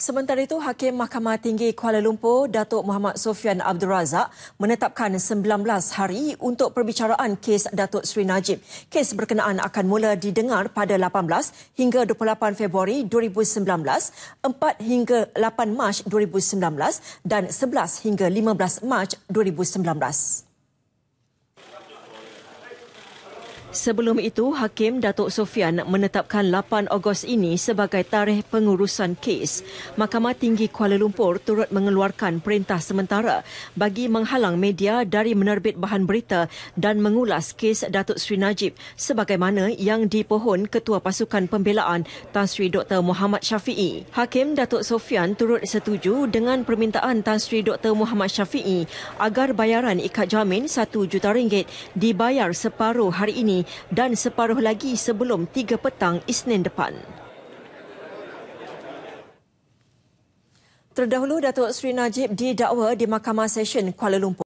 Sementara itu, Hakim Mahkamah Tinggi Kuala Lumpur, Datuk Muhammad Sofian Abdul Razak menetapkan 19 hari untuk perbicaraan kes Datuk Sri Najib. Kes berkenaan akan mula didengar pada 18 hingga 28 Februari 2019, 4 hingga 8 Mac 2019 dan 11 hingga 15 Mac 2019. Sebelum itu, Hakim Datuk Sofian menetapkan 8 Ogos ini sebagai tarikh pengurusan kes. Mahkamah Tinggi Kuala Lumpur turut mengeluarkan perintah sementara bagi menghalang media dari menerbit bahan berita dan mengulas kes Datuk Sri Najib sebagaimana yang dipohon Ketua Pasukan Pembelaan Tan Sri Dr. Muhammad Syafi'i. Hakim Datuk Sofian turut setuju dengan permintaan Tan Sri Dr. Muhammad Syafi'i agar bayaran ikat jamin RM1 juta ringgit dibayar separuh hari ini dan separuh lagi sebelum 3 petang Isnin depan. Terdahulu Datuk Seri Najib didakwa di Mahkamah Session Kuala Lumpur